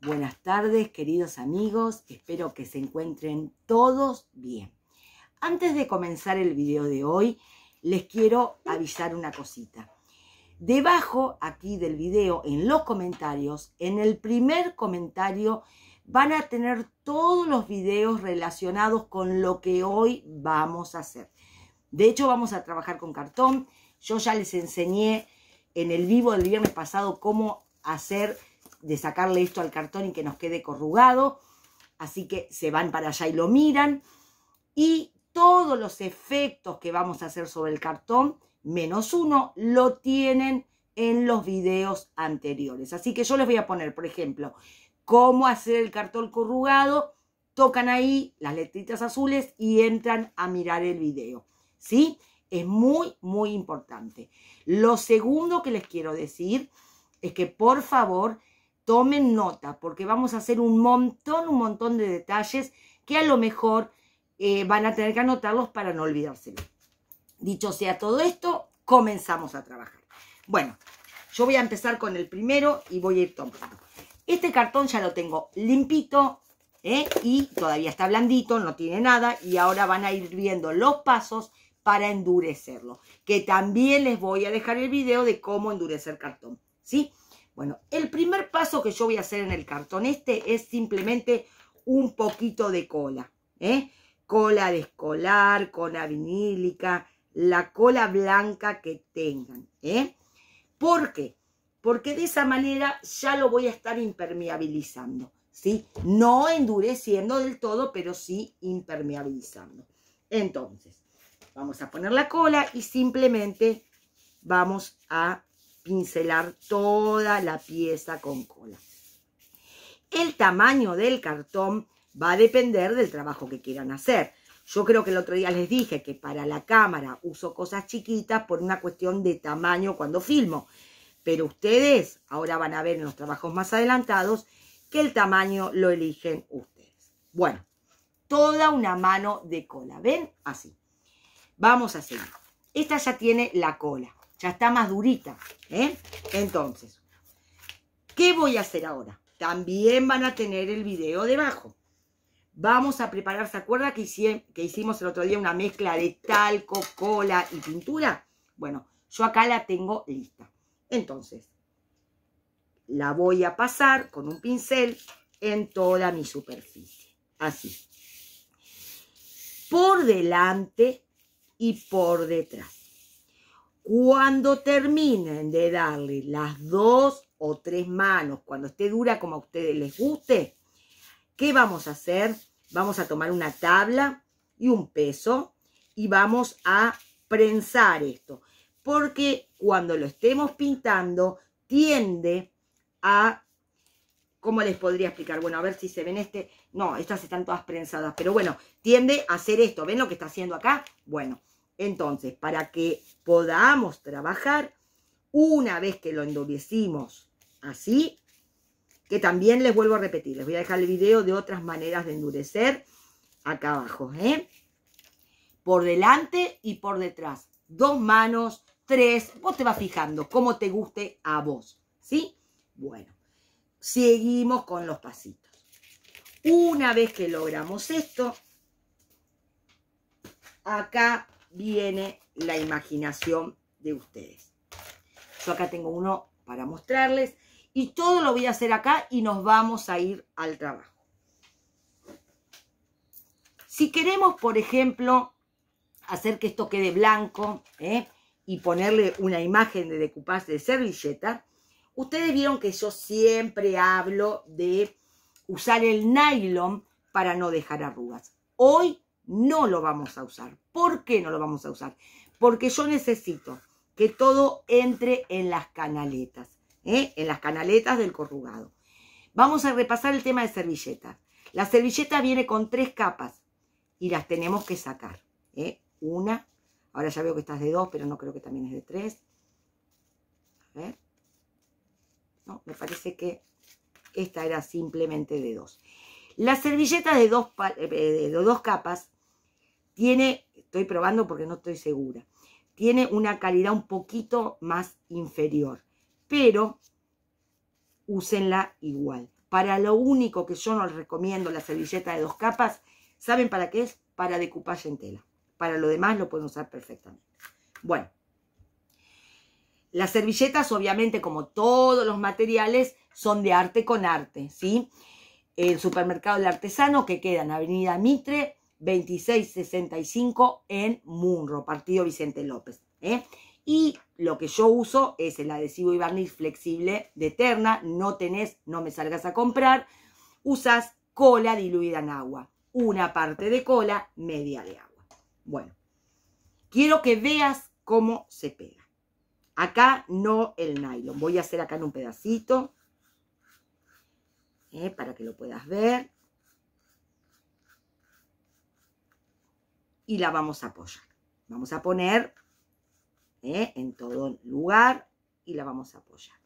Buenas tardes, queridos amigos. Espero que se encuentren todos bien. Antes de comenzar el video de hoy, les quiero avisar una cosita. Debajo aquí del video, en los comentarios, en el primer comentario, van a tener todos los videos relacionados con lo que hoy vamos a hacer. De hecho, vamos a trabajar con cartón. Yo ya les enseñé en el vivo del viernes pasado cómo hacer de sacarle esto al cartón y que nos quede corrugado. Así que se van para allá y lo miran. Y todos los efectos que vamos a hacer sobre el cartón, menos uno, lo tienen en los videos anteriores. Así que yo les voy a poner, por ejemplo, cómo hacer el cartón corrugado. Tocan ahí las letritas azules y entran a mirar el video. ¿Sí? Es muy, muy importante. Lo segundo que les quiero decir es que por favor Tomen nota, porque vamos a hacer un montón, un montón de detalles que a lo mejor eh, van a tener que anotarlos para no olvidárselo. Dicho sea todo esto, comenzamos a trabajar. Bueno, yo voy a empezar con el primero y voy a ir tomando. Este cartón ya lo tengo limpito ¿eh? y todavía está blandito, no tiene nada. Y ahora van a ir viendo los pasos para endurecerlo. Que también les voy a dejar el video de cómo endurecer cartón. ¿Sí? Bueno, el primer paso que yo voy a hacer en el cartón este es simplemente un poquito de cola, ¿eh? Cola de escolar, cola vinílica, la cola blanca que tengan, ¿eh? ¿Por qué? Porque de esa manera ya lo voy a estar impermeabilizando, ¿sí? No endureciendo del todo, pero sí impermeabilizando. Entonces, vamos a poner la cola y simplemente vamos a pincelar toda la pieza con cola. El tamaño del cartón va a depender del trabajo que quieran hacer. Yo creo que el otro día les dije que para la cámara uso cosas chiquitas por una cuestión de tamaño cuando filmo. Pero ustedes ahora van a ver en los trabajos más adelantados que el tamaño lo eligen ustedes. Bueno, toda una mano de cola. ¿Ven? Así. Vamos a seguir. Esta ya tiene la cola ya está más durita. ¿eh? Entonces, ¿qué voy a hacer ahora? También van a tener el video debajo. Vamos a preparar, ¿se acuerda que, que hicimos el otro día una mezcla de talco, cola y pintura? Bueno, yo acá la tengo lista. Entonces, la voy a pasar con un pincel en toda mi superficie. Así. Por delante y por detrás. Cuando terminen de darle las dos o tres manos, cuando esté dura como a ustedes les guste, ¿qué vamos a hacer? Vamos a tomar una tabla y un peso y vamos a prensar esto. Porque cuando lo estemos pintando, tiende a... ¿Cómo les podría explicar? Bueno, a ver si se ven este... No, estas están todas prensadas, pero bueno, tiende a hacer esto. ¿Ven lo que está haciendo acá? Bueno, entonces, para que podamos trabajar, una vez que lo endurecimos así, que también les vuelvo a repetir, les voy a dejar el video de otras maneras de endurecer acá abajo, ¿eh? Por delante y por detrás, dos manos, tres, vos te vas fijando como te guste a vos, ¿sí? Bueno, seguimos con los pasitos. Una vez que logramos esto, acá viene la imaginación de ustedes. Yo acá tengo uno para mostrarles y todo lo voy a hacer acá y nos vamos a ir al trabajo. Si queremos, por ejemplo, hacer que esto quede blanco ¿eh? y ponerle una imagen de decoupage de servilleta, ustedes vieron que yo siempre hablo de usar el nylon para no dejar arrugas. Hoy no lo vamos a usar. ¿Por qué no lo vamos a usar? Porque yo necesito que todo entre en las canaletas, ¿eh? en las canaletas del corrugado. Vamos a repasar el tema de servilletas. La servilleta viene con tres capas y las tenemos que sacar. ¿eh? Una, ahora ya veo que estás de dos, pero no creo que también es de tres. A ver. No, me parece que esta era simplemente de dos. La servilleta de dos eh, capas tiene, estoy probando porque no estoy segura, tiene una calidad un poquito más inferior, pero úsenla igual. Para lo único que yo no les recomiendo la servilleta de dos capas, ¿saben para qué es? Para decoupage en tela. Para lo demás lo pueden usar perfectamente. Bueno, las servilletas, obviamente, como todos los materiales, son de arte con arte, ¿sí? El supermercado del artesano que queda en Avenida Mitre 2665 en Munro, Partido Vicente López. ¿eh? Y lo que yo uso es el adhesivo y barniz flexible de Terna. No tenés, no me salgas a comprar. Usas cola diluida en agua. Una parte de cola, media de agua. Bueno, quiero que veas cómo se pega. Acá no el nylon. Voy a hacer acá en un pedacito. ¿eh? Para que lo puedas ver. y la vamos a apoyar. Vamos a poner eh, en todo lugar y la vamos a apoyar.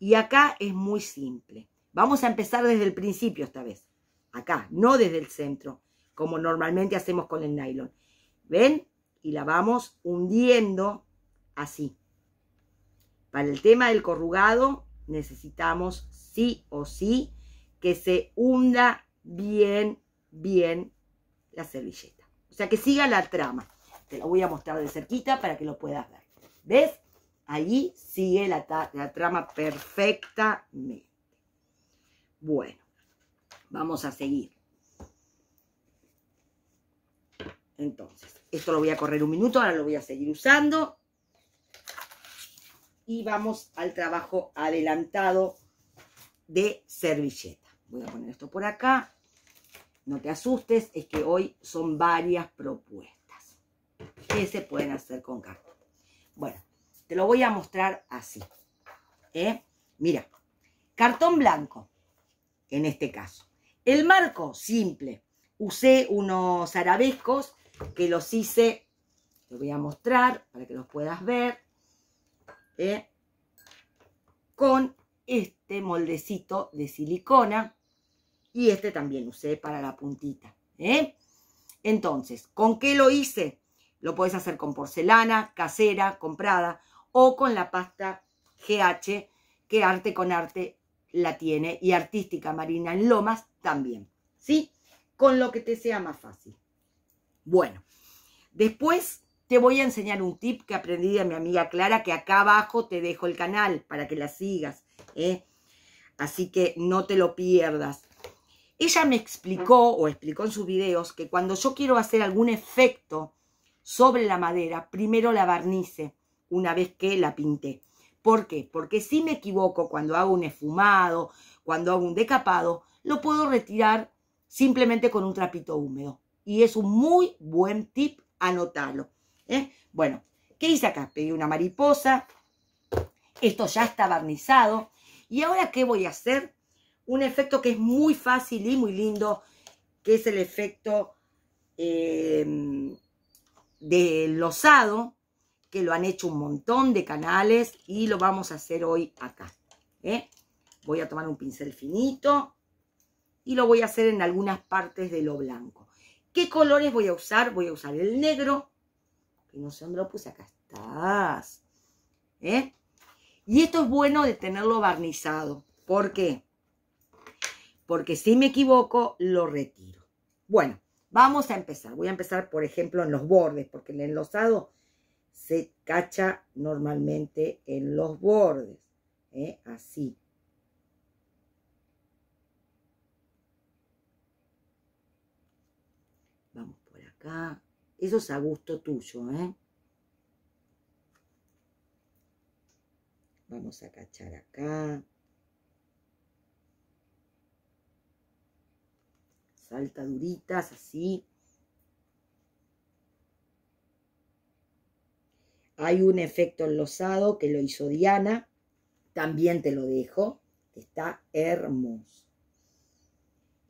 Y acá es muy simple. Vamos a empezar desde el principio esta vez. Acá, no desde el centro, como normalmente hacemos con el nylon. ¿Ven? Y la vamos hundiendo así. Para el tema del corrugado necesitamos sí o sí que se hunda bien, bien, la servilleta. O sea que siga la trama. Te la voy a mostrar de cerquita para que lo puedas ver. ¿Ves? Ahí sigue la, la trama perfectamente. Bueno, vamos a seguir. Entonces, esto lo voy a correr un minuto, ahora lo voy a seguir usando. Y vamos al trabajo adelantado de servilleta. Voy a poner esto por acá no te asustes, es que hoy son varias propuestas. que se pueden hacer con cartón? Bueno, te lo voy a mostrar así. ¿eh? Mira, cartón blanco, en este caso. El marco, simple. Usé unos arabescos que los hice, te voy a mostrar para que los puedas ver, ¿eh? con este moldecito de silicona y este también usé para la puntita. ¿eh? Entonces, ¿con qué lo hice? Lo puedes hacer con porcelana, casera, comprada o con la pasta GH que Arte con Arte la tiene y Artística Marina en Lomas también. ¿Sí? Con lo que te sea más fácil. Bueno, después te voy a enseñar un tip que aprendí de mi amiga Clara, que acá abajo te dejo el canal para que la sigas. ¿eh? Así que no te lo pierdas. Ella me explicó o explicó en sus videos que cuando yo quiero hacer algún efecto sobre la madera, primero la barnice una vez que la pinté. ¿Por qué? Porque si me equivoco cuando hago un esfumado, cuando hago un decapado, lo puedo retirar simplemente con un trapito húmedo. Y es un muy buen tip, anotarlo. ¿eh? Bueno, ¿qué hice acá? Pedí una mariposa, esto ya está barnizado. ¿Y ahora qué voy a hacer? un efecto que es muy fácil y muy lindo, que es el efecto em, de losado, que lo han hecho un montón de canales y lo vamos a hacer hoy acá. ¿eh? Voy a tomar un pincel finito y lo voy a hacer en algunas partes de lo blanco. ¿Qué colores voy a usar? Voy a usar el negro, que no sé dónde lo puse, acá estás. ¿eh? Y esto es bueno de tenerlo barnizado. ¿Por qué? porque si me equivoco, lo retiro. Bueno, vamos a empezar. Voy a empezar, por ejemplo, en los bordes, porque el enlosado se cacha normalmente en los bordes, ¿eh? así. Vamos por acá. Eso es a gusto tuyo, ¿eh? Vamos a cachar acá. salta duritas, así. Hay un efecto enlosado que lo hizo Diana, también te lo dejo, está hermoso.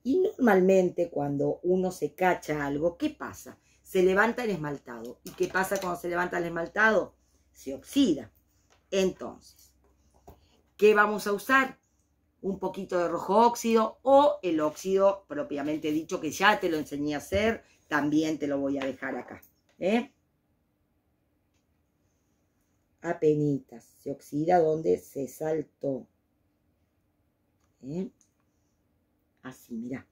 Y normalmente cuando uno se cacha algo, ¿qué pasa? Se levanta el esmaltado. ¿Y qué pasa cuando se levanta el esmaltado? Se oxida. Entonces, ¿qué vamos a usar? un poquito de rojo óxido o el óxido propiamente dicho que ya te lo enseñé a hacer, también te lo voy a dejar acá. ¿eh? Apenitas, se oxida donde se saltó. ¿eh? Así, mira.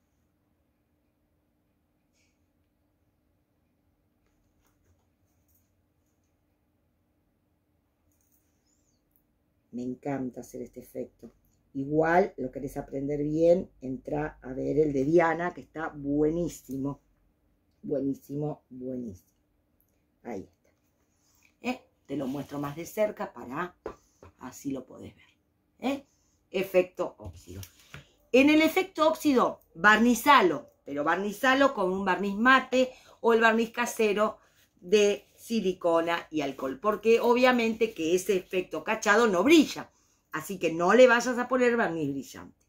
Me encanta hacer este efecto. Igual, lo querés aprender bien, entra a ver el de Diana, que está buenísimo. Buenísimo, buenísimo. Ahí está. Eh, te lo muestro más de cerca para así lo podés ver. Eh, efecto óxido. En el efecto óxido, barnizalo, pero barnizalo con un barniz mate o el barniz casero de silicona y alcohol, porque obviamente que ese efecto cachado no brilla. Así que no le vayas a poner barniz brillante.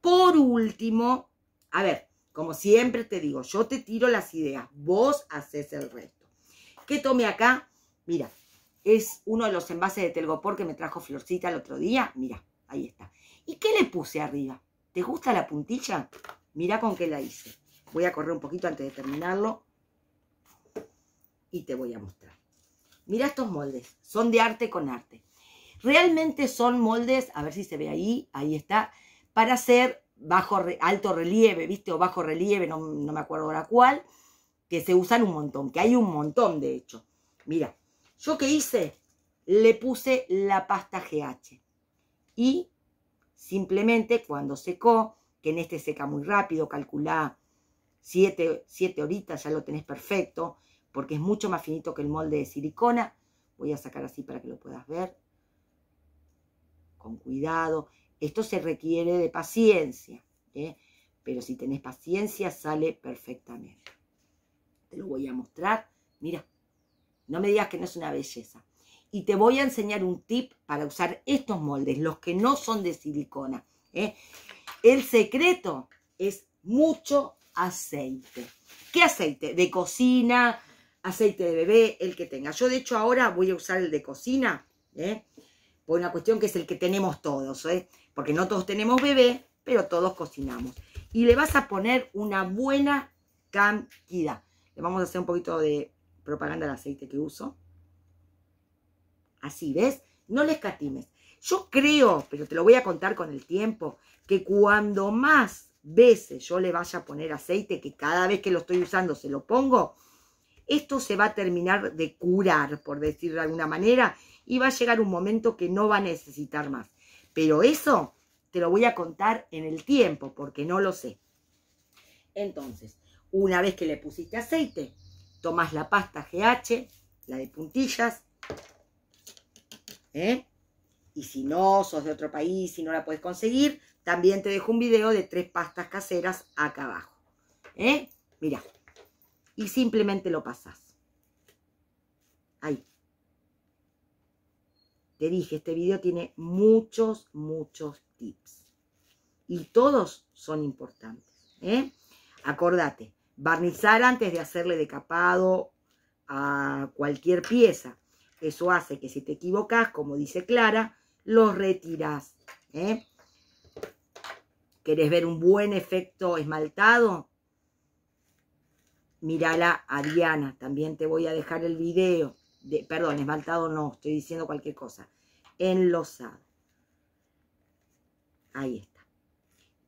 Por último, a ver, como siempre te digo, yo te tiro las ideas, vos haces el resto. ¿Qué tome acá? Mira, es uno de los envases de Telgopor que me trajo Florcita el otro día. Mira, ahí está. ¿Y qué le puse arriba? ¿Te gusta la puntilla? Mira con qué la hice. Voy a correr un poquito antes de terminarlo y te voy a mostrar. Mira estos moldes, son de arte con arte. Realmente son moldes, a ver si se ve ahí, ahí está, para hacer bajo, alto relieve, ¿viste? O bajo relieve, no, me acuerdo ahora cuál, que se usan un montón, que hay un montón de hecho. Mira, ¿yo qué hice? Le puse la pasta GH y simplemente cuando secó, que en este seca muy rápido, calculá siete 7 horitas, ya lo tenés perfecto, porque es mucho más finito que el molde de silicona. Voy a sacar así para que lo puedas ver con cuidado. Esto se requiere de paciencia, ¿eh? pero si tenés paciencia sale perfectamente. Te lo voy a mostrar. Mira, no me digas que no es una belleza. Y te voy a enseñar un tip para usar estos moldes, los que no son de silicona. ¿eh? El secreto es mucho aceite. ¿Qué aceite? De cocina, aceite de bebé, el que tenga. Yo de hecho ahora voy a usar el de cocina. ¿eh? por una cuestión que es el que tenemos todos, ¿eh? porque no todos tenemos bebé, pero todos cocinamos. Y le vas a poner una buena cantidad. Le vamos a hacer un poquito de propaganda al aceite que uso. Así, ¿ves? No le escatimes. Yo creo, pero te lo voy a contar con el tiempo, que cuando más veces yo le vaya a poner aceite, que cada vez que lo estoy usando se lo pongo, esto se va a terminar de curar, por decirlo de alguna manera, y va a llegar un momento que no va a necesitar más. Pero eso te lo voy a contar en el tiempo porque no lo sé. Entonces, una vez que le pusiste aceite, tomas la pasta GH, la de puntillas, ¿eh? y si no sos de otro país, y no la puedes conseguir, también te dejo un video de tres pastas caseras acá abajo. ¿eh? Mira, y simplemente lo pasas. Ahí. Te dije, este video tiene muchos, muchos tips. Y todos son importantes. ¿eh? Acordate, barnizar antes de hacerle decapado a cualquier pieza. Eso hace que si te equivocas, como dice Clara, los retiras, ¿eh? ¿Querés ver un buen efecto esmaltado? Mírala a Diana. También te voy a dejar el video de, perdón, esmaltado no, estoy diciendo cualquier cosa, enlosado. Ahí está.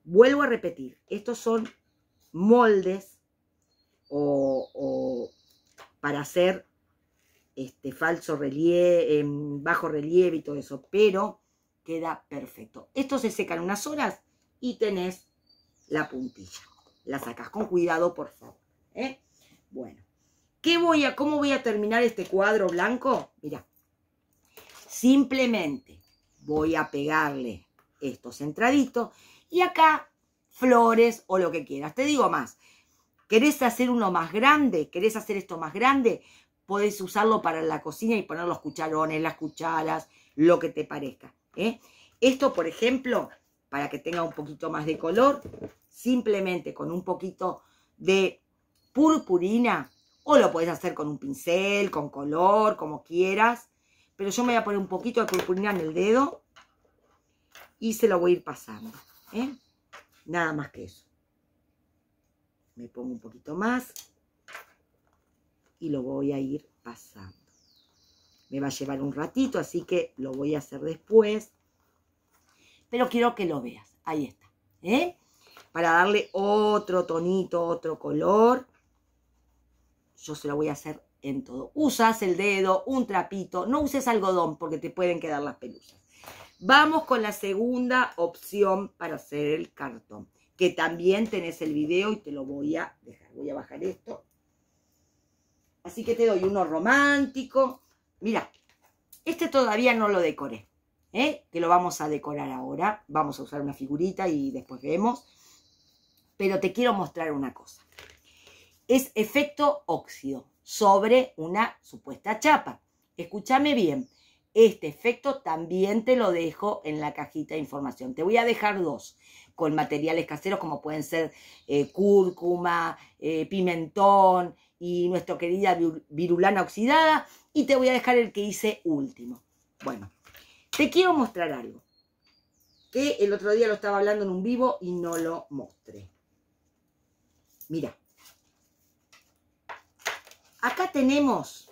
Vuelvo a repetir, estos son moldes o, para hacer este falso relieve, em, bajo relieve y todo eso, pero queda perfecto. Esto se seca en unas horas y tenés la puntilla. La sacas con cuidado, por favor. ¿eh? Bueno, ¿Qué voy a, cómo voy a terminar este cuadro blanco? Mira, simplemente voy a pegarle estos entraditos y acá flores o lo que quieras. Te digo más, ¿querés hacer uno más grande? ¿Querés hacer esto más grande? Podés usarlo para la cocina y poner los cucharones, las cucharas, lo que te parezca. ¿eh? Esto, por ejemplo, para que tenga un poquito más de color, simplemente con un poquito de purpurina o lo puedes hacer con un pincel, con color, como quieras. Pero yo me voy a poner un poquito de purpurina en el dedo y se lo voy a ir pasando. ¿eh? Nada más que eso. Me pongo un poquito más y lo voy a ir pasando. Me va a llevar un ratito, así que lo voy a hacer después. Pero quiero que lo veas. Ahí está. ¿eh? Para darle otro tonito, otro color yo se lo voy a hacer en todo. Usas el dedo, un trapito, no uses algodón porque te pueden quedar las pelusas. Vamos con la segunda opción para hacer el cartón, que también tenés el video y te lo voy a dejar. Voy a bajar esto. Así que te doy uno romántico. Mira, este todavía no lo decoré, ¿eh? que lo vamos a decorar ahora. Vamos a usar una figurita y después vemos. Pero te quiero mostrar una cosa es efecto óxido sobre una supuesta chapa. Escúchame bien, este efecto también te lo dejo en la cajita de información. Te voy a dejar dos con materiales caseros como pueden ser eh, cúrcuma, eh, pimentón y nuestra querida virulana oxidada. Y te voy a dejar el que hice último. Bueno, te quiero mostrar algo que el otro día lo estaba hablando en un vivo y no lo mostré. Mira, Acá tenemos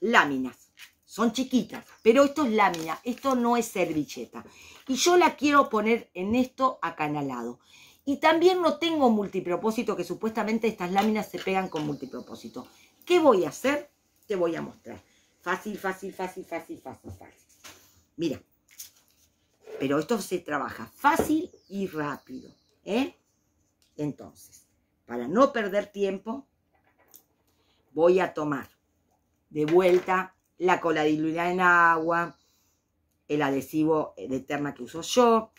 láminas. Son chiquitas, pero esto es lámina, esto no es servilleta. Y yo la quiero poner en esto acanalado. Y también no tengo multipropósito, que supuestamente estas láminas se pegan con multipropósito. ¿Qué voy a hacer? Te voy a mostrar. Fácil, fácil, fácil, fácil, fácil, fácil. Mira, pero esto se trabaja fácil y rápido. ¿eh? Entonces, para no perder tiempo, voy a tomar de vuelta la cola diluida en agua, el adhesivo de terna que uso yo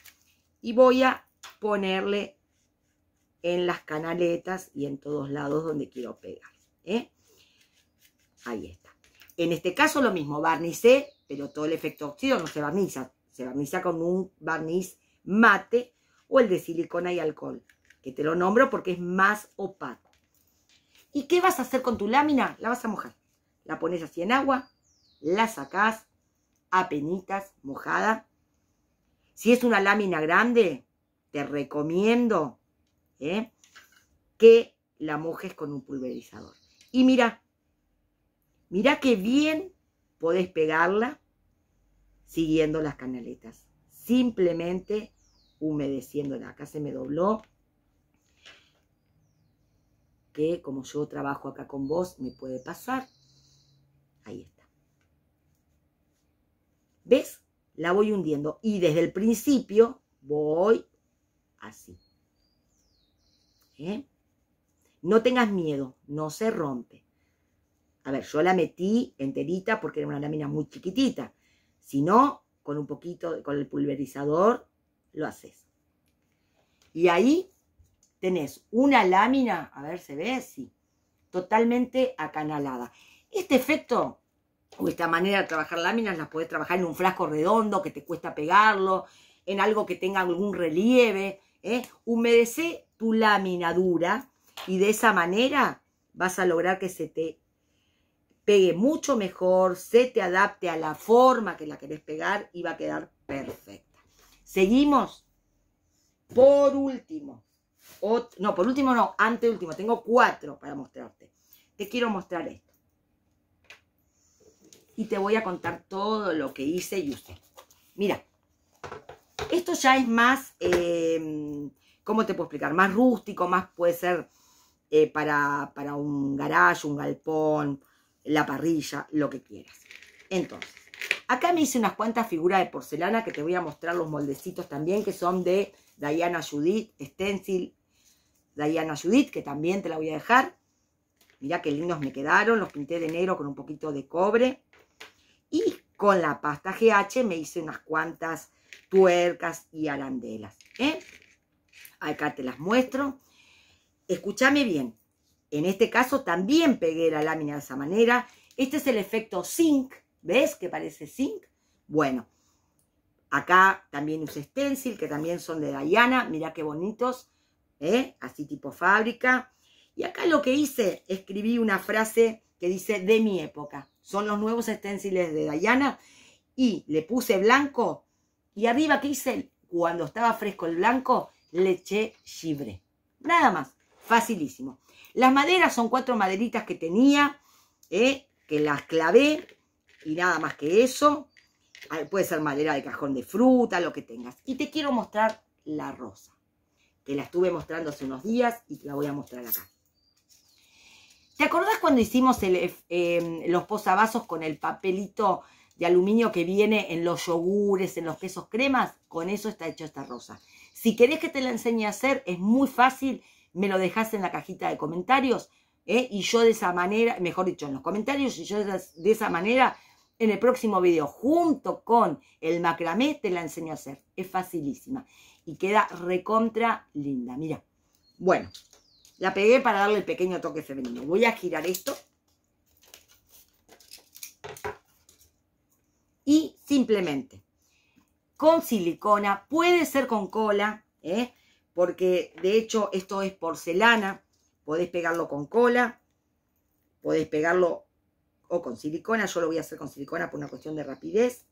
y voy a ponerle en las canaletas y en todos lados donde quiero pegar. ¿eh? Ahí está. En este caso lo mismo, barnicé, pero todo el efecto óxido no se barniza, se barniza con un barniz mate o el de silicona y alcohol, que te lo nombro porque es más opaco. ¿Y qué vas a hacer con tu lámina? La vas a mojar. La pones así en agua, la sacás apenitas, mojada. Si es una lámina grande, te recomiendo ¿eh? que la mojes con un pulverizador. Y mira, mira qué bien podés pegarla siguiendo las canaletas. Simplemente humedeciéndola. Acá se me dobló que como yo trabajo acá con vos, me puede pasar. Ahí está. ¿Ves? La voy hundiendo. Y desde el principio voy así. ¿Eh? No tengas miedo, no se rompe. A ver, yo la metí enterita porque era una lámina muy chiquitita. Si no, con un poquito, con el pulverizador, lo haces. Y ahí tenés una lámina, a ver, se ve, sí, totalmente acanalada. Este efecto o esta manera de trabajar láminas las podés trabajar en un frasco redondo que te cuesta pegarlo, en algo que tenga algún relieve. ¿eh? Humedece tu lámina dura y de esa manera vas a lograr que se te pegue mucho mejor, se te adapte a la forma que la querés pegar y va a quedar perfecta. Seguimos. Por último, no, por último no, último. Tengo cuatro para mostrarte. Te quiero mostrar esto. Y te voy a contar todo lo que hice y usé. Mira, esto ya es más, eh, ¿cómo te puedo explicar? Más rústico, más puede ser eh, para, un garage, un galpón, la parrilla, lo que quieras. Entonces, acá me hice unas cuantas figuras de porcelana que te voy a mostrar los moldecitos también, que son de Diana Judith, Stencil, Diana Judith, que también te la voy a dejar. Mirá qué lindos me quedaron, los pinté de negro con un poquito de cobre. Y con la pasta GH me hice unas cuantas tuercas y arandelas. ¿eh? Acá te las muestro. Escúchame bien. En este caso también pegué la lámina de esa manera. Este es el efecto zinc. ¿Ves que parece zinc? Bueno, acá también usé stencil, que también son de Diana. Mirá qué bonitos. ¿eh? así tipo fábrica. Y acá lo que hice, escribí una frase que dice de mi época. Son los nuevos esténciles de Dayana y le puse blanco y arriba que hice cuando estaba fresco el blanco, le eché chibre. Nada más, facilísimo. Las maderas son cuatro maderitas que tenía, ¿eh? que las clavé y nada más que eso. Ah, puede ser madera de cajón de fruta, lo que tengas. Y te quiero mostrar la rosa que la estuve mostrando hace unos días y la voy a mostrar acá. ¿Te acordás cuando hicimos eh, em, los posavasos con el papelito de aluminio que viene en los yogures, en los quesos cremas? Con eso está hecha esta rosa. Si querés que te la enseñe a hacer, es muy fácil, me lo dejás en la cajita de comentarios ¿eh? y yo de esa manera, mejor dicho, en los comentarios, y yo de esa manera en el próximo video, junto con el macramé, te la enseño a hacer. Es facilísima. Y queda recontra linda, mira. Bueno, la pegué para darle el pequeño toque femenino. Voy a girar esto. Y simplemente, con silicona, puede ser con cola, ¿eh? porque de hecho esto es porcelana. Podés pegarlo con cola, podés pegarlo o con silicona. Yo lo voy a hacer con silicona por una cuestión de rapidez.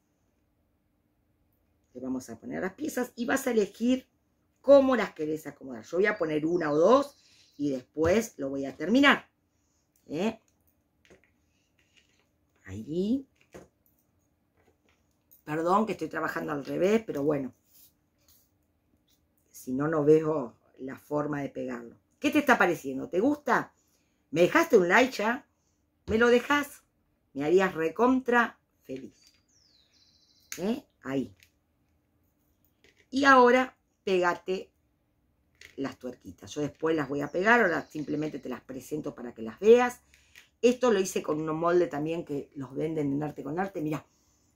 Le vamos a poner las piezas y vas a elegir cómo las querés acomodar. Yo voy a poner una o dos y después lo voy a terminar. ¿Eh? Ahí. Perdón que estoy trabajando al revés, pero bueno. Si no, no veo la forma de pegarlo. ¿Qué te está pareciendo? ¿Te gusta? ¿Me dejaste un like ya? ¿Me lo dejas? Me harías recontra feliz. ¿Eh? Ahí. Y ahora pégate las tuerquitas. Yo después las voy a pegar, ahora simplemente te las presento para que las veas. Esto lo hice con unos molde también que los venden en Arte con Arte. Mira,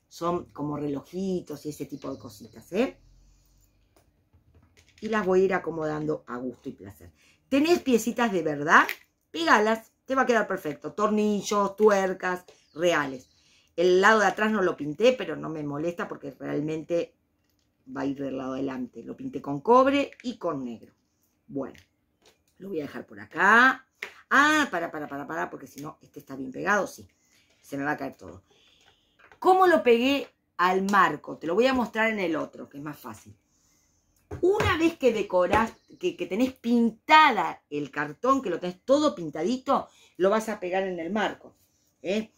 son como relojitos y ese tipo de cositas, ¿eh? Y las voy a ir acomodando a gusto y placer. ¿Tenés piecitas de verdad? Pégalas, te va a quedar perfecto. Tornillos, tuercas, reales. El lado de atrás no lo pinté, pero no me molesta porque realmente va a ir del lado delante. Lo pinté con cobre y con negro. Bueno, lo voy a dejar por acá. Ah, para, para, para, para, porque si no, este está bien pegado, sí. Se me va a caer todo. ¿Cómo lo pegué al marco? Te lo voy a mostrar en el otro, que es más fácil. Una vez que decorás, que, que tenés pintada el cartón, que lo tenés todo pintadito, lo vas a pegar en el marco. ¿eh?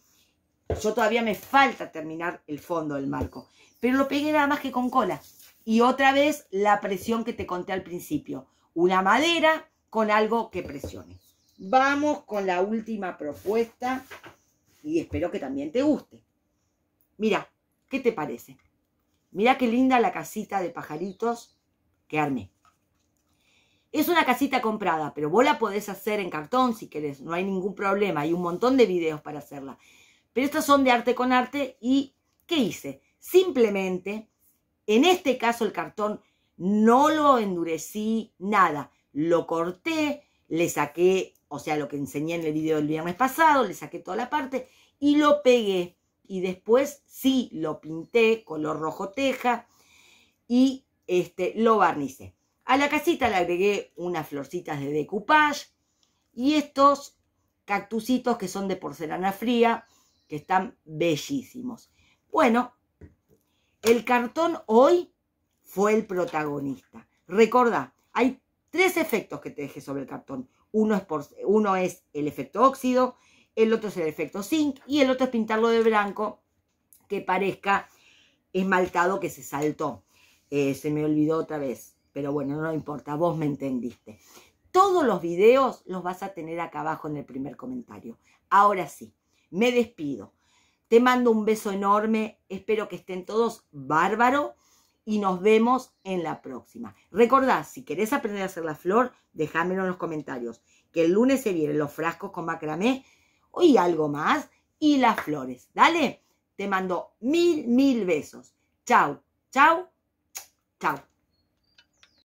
Yo todavía me falta terminar el fondo del marco. Pero lo pegué nada más que con cola. Y otra vez la presión que te conté al principio. Una madera con algo que presione. Vamos con la última propuesta y espero que también te guste. Mira, ¿qué te parece? Mira qué linda la casita de pajaritos que armé. Es una casita comprada, pero vos la podés hacer en cartón si querés, no hay ningún problema, hay un montón de videos para hacerla. Pero estas son de arte con arte y ¿qué hice? Simplemente, en este caso el cartón no lo endurecí nada, lo corté, le saqué, o sea, lo que enseñé en el video del viernes pasado, le saqué toda la parte y lo pegué. Y después sí lo pinté color rojo teja y este, lo barnicé. A la casita le agregué unas florcitas de decoupage y estos cactusitos que son de porcelana fría, que están bellísimos. Bueno, el cartón hoy fue el protagonista. Recordá, hay tres efectos que te dejé sobre el cartón. Uno es, por, uno es el efecto óxido, el otro es el efecto zinc y el otro es pintarlo de blanco que parezca esmaltado que se saltó. Eh, se me olvidó otra vez, pero bueno, no importa, vos me entendiste. Todos los videos los vas a tener acá abajo en el primer comentario. Ahora sí, me despido. Te mando un beso enorme, espero que estén todos bárbaro y nos vemos en la próxima. Recordad, si querés aprender a hacer la flor, déjamelo en los comentarios, que el lunes se vienen los frascos con macramé y algo más y las flores. Dale, te mando mil, mil besos. Chau, chau, chau.